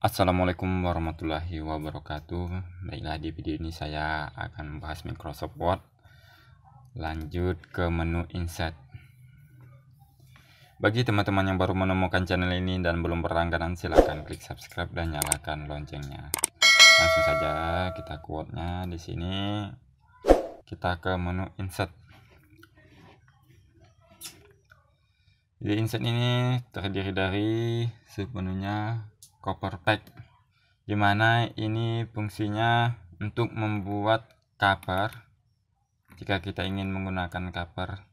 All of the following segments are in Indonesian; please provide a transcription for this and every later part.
Assalamualaikum warahmatullahi wabarakatuh Baiklah di video ini saya akan membahas Microsoft Word Lanjut ke menu Insert Bagi teman-teman yang baru menemukan channel ini dan belum berlangganan silahkan klik subscribe dan nyalakan loncengnya Langsung saja kita quote-nya di sini Kita ke menu Insert Di Insert ini terdiri dari sepenuhnya copper pack dimana ini fungsinya untuk membuat cover jika kita ingin menggunakan cover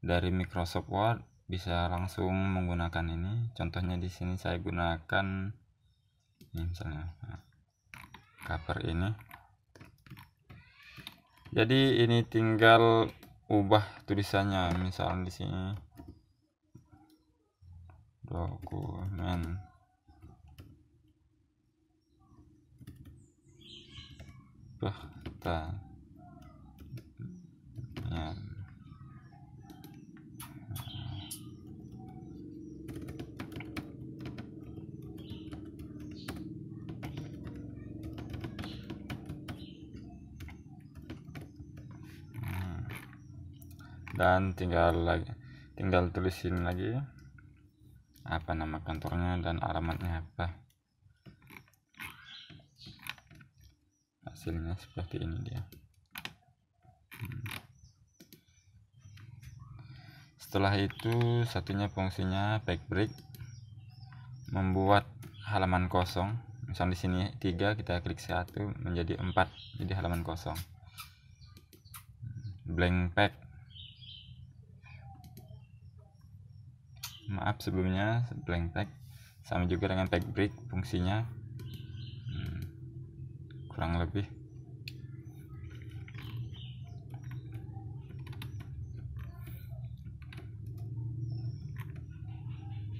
dari Microsoft Word bisa langsung menggunakan ini contohnya di sini saya gunakan ini misalnya nah, cover ini jadi ini tinggal ubah tulisannya misalnya di sini dokumen dan tinggal lagi tinggal tulisin lagi apa nama kantornya dan alamatnya apa hasilnya seperti ini dia hmm. setelah itu satunya fungsinya break membuat halaman kosong misal di sini tiga kita klik satu menjadi empat jadi halaman kosong blank page maaf sebelumnya blank tag sama juga dengan tag break fungsinya hmm, kurang lebih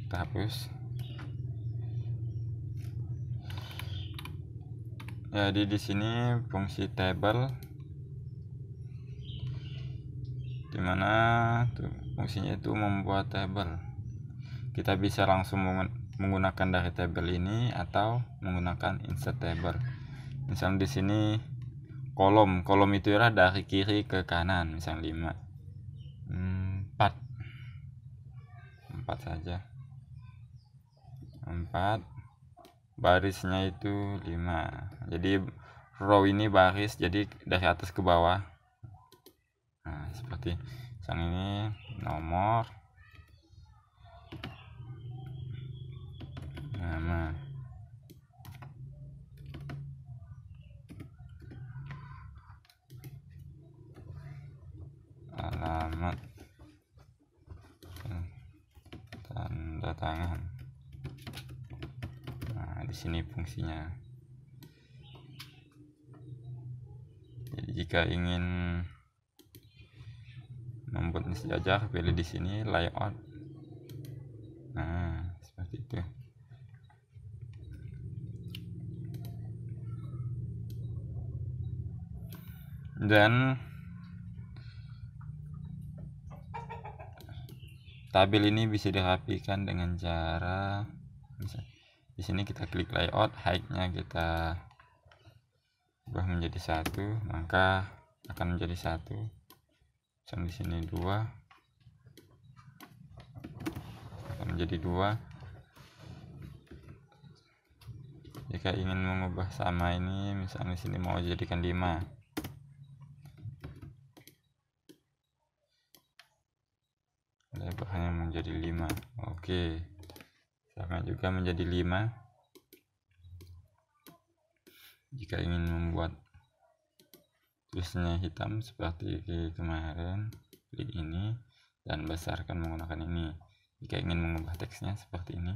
kita hapus jadi ya, di sini fungsi table dimana tuh, fungsinya itu membuat table kita bisa langsung menggunakan dari table ini atau menggunakan insert table misalnya di sini kolom kolom itu adalah dari kiri ke kanan misalnya 5 4 4 saja 4 barisnya itu 5 jadi row ini baris jadi dari atas ke bawah nah seperti yang ini nomor alamat hmm. tanda tangan nah di sini fungsinya jadi jika ingin membuatnya sejajar pilih di sini layout nah seperti itu dan Tabel ini bisa dirapikan dengan cara misalnya, di sini kita klik layout, height-nya kita ubah menjadi satu, maka akan menjadi satu. Misalnya di sini dua, akan menjadi dua. Jika ingin mengubah sama ini, misalnya di sini mau jadikan 5 lebarnya menjadi 5 oke sama juga menjadi 5 jika ingin membuat tulisnya hitam seperti kemarin klik ini dan besarkan menggunakan ini jika ingin mengubah teksnya seperti ini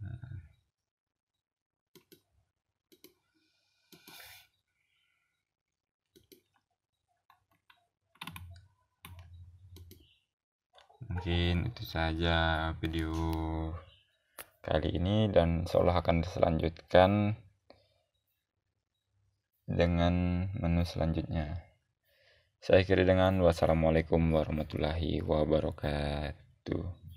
hmm. mungkin itu saja video kali ini dan seolah akan diselanjutkan dengan menu selanjutnya. Saya akhiri dengan wassalamualaikum warahmatullahi wabarakatuh.